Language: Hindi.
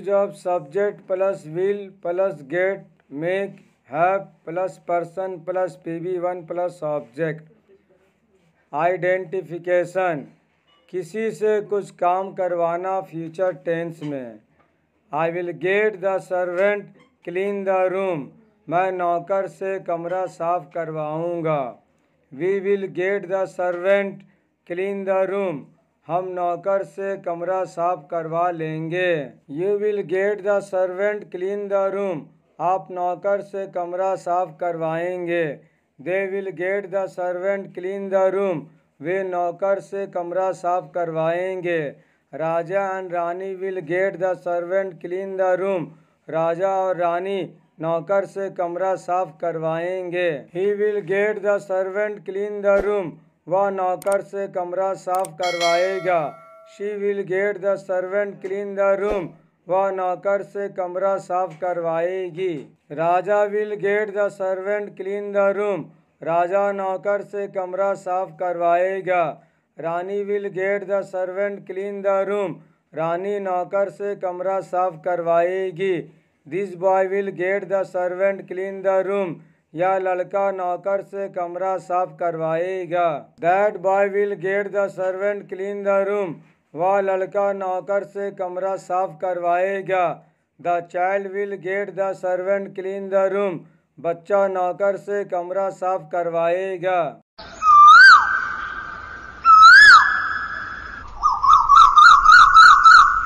use of subject plus will plus get make have plus person plus P V one plus object identification किसी से कुछ काम करवाना फ्यूचर टेंस में I will get the servant clean the room मैं नौकर से कमरा साफ करवाऊँगा we will get the servant clean the room हम नौकर से कमरा साफ करवा लेंगे you will get the servant clean the room आप नौकर से कमरा साफ करवाएंगे they will get the servant clean the room वे नौकर से कमरा साफ करवाएंगे raja and rani will get the servant clean the room राजा और रानी नौकर से कमरा साफ करवाएंगे he will get the servant clean the room वह नौकर से कमरा साफ करवाएगा she will get the servant clean the room वह नौकर से कमरा साफ करवाएगी raja will get the servant clean the room राजा नौकर से कमरा साफ करवाएगा rani will get the servant clean the room रानी नौकर से कमरा साफ करवाएगी this boy will get the servant clean the room यह लड़का नौकर से कमरा साफ करवाएगा that boy will get the servant clean the room वह लड़का नौकर से कमरा साफ करवाएगा the child will get the servant clean the room बच्चा नौकर से कमरा साफ करवाएगा